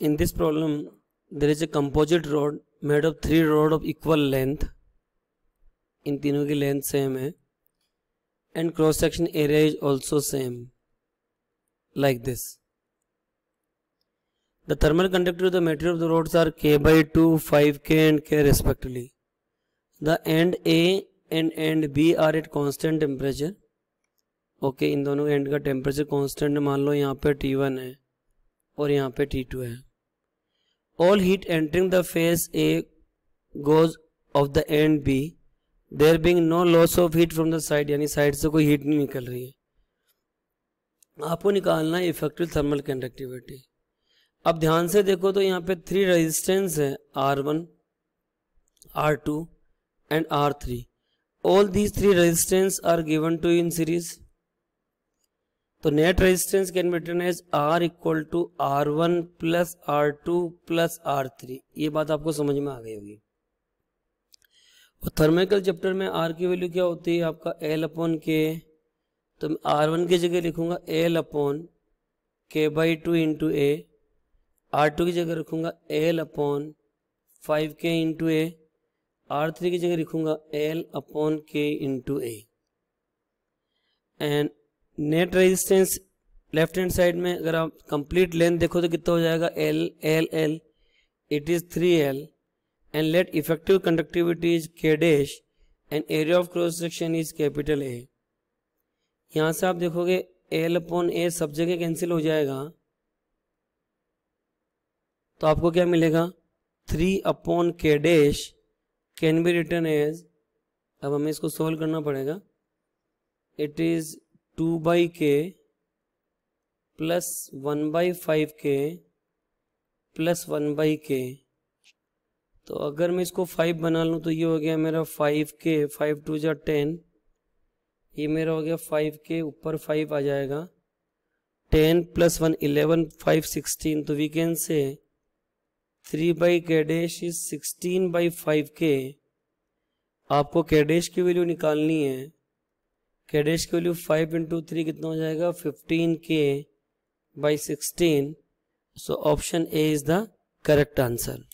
In this problem, there is a composite rod made of three rod of equal length. इन तीनों की length same है and cross section area is also same like this the thermal conductor of the material of the rods are K by two five K and K respectively the end A and end B are at constant temperature okay इन दोनों end का temperature constant मान लो यहाँ पे T one है और यहाँ पे टी टू है all heat entering the phase A goes of the end B there being no loss of heat from the side यानी साइड से कोई हीट नहीं निकल रही है आपको निकालना है इफेक्टिव थर्मल कंडक्टिविटी अब ध्यान से देखो तो यहाँ पे थ्री रेजिस्टेंस है R one R two and R three all these three resistance are given to in series तो net resistance can be written as R equal to R one plus R two plus R three ये बात आपको समझ में आ गई होगी और थर्मेकल चैप्टर में आर की वैल्यू क्या होती है आपका एल अपॉन के तो मैं आर वन की जगह लिखूंगा L upon K by two into A R two की जगह रखूंगा L upon five K into A R three की जगह लिखूंगा L upon K into A and net resistance left hand side में अगर आप कंप्लीट लेंथ देखो तो कितना हो जाएगा L L L it is three L and let effective conductivity is K dash and area of cross section is capital A यहाँ से आप देखोगे एल अपॉन ए सब जगह कैंसिल हो जाएगा तो आपको क्या मिलेगा three upon K dash can be written as अब हमें इसको सोल्व करना पड़ेगा it is two by K plus one by five K plus one by K तो अगर मैं इसको फाइव बना लूँ तो ये हो गया मेरा फाइव के फाइव टू जो टेन ये मेरा हो गया फाइव के ऊपर फाइव आ जाएगा ten plus one eleven five sixteen तो we can say three by K dash is sixteen by five K आपको कैडेश की वैल्यू निकालनी है के डैश की वैल्यू फाइव इंटू थ्री कितना हो जाएगा fifteen K by sixteen so option A is the correct answer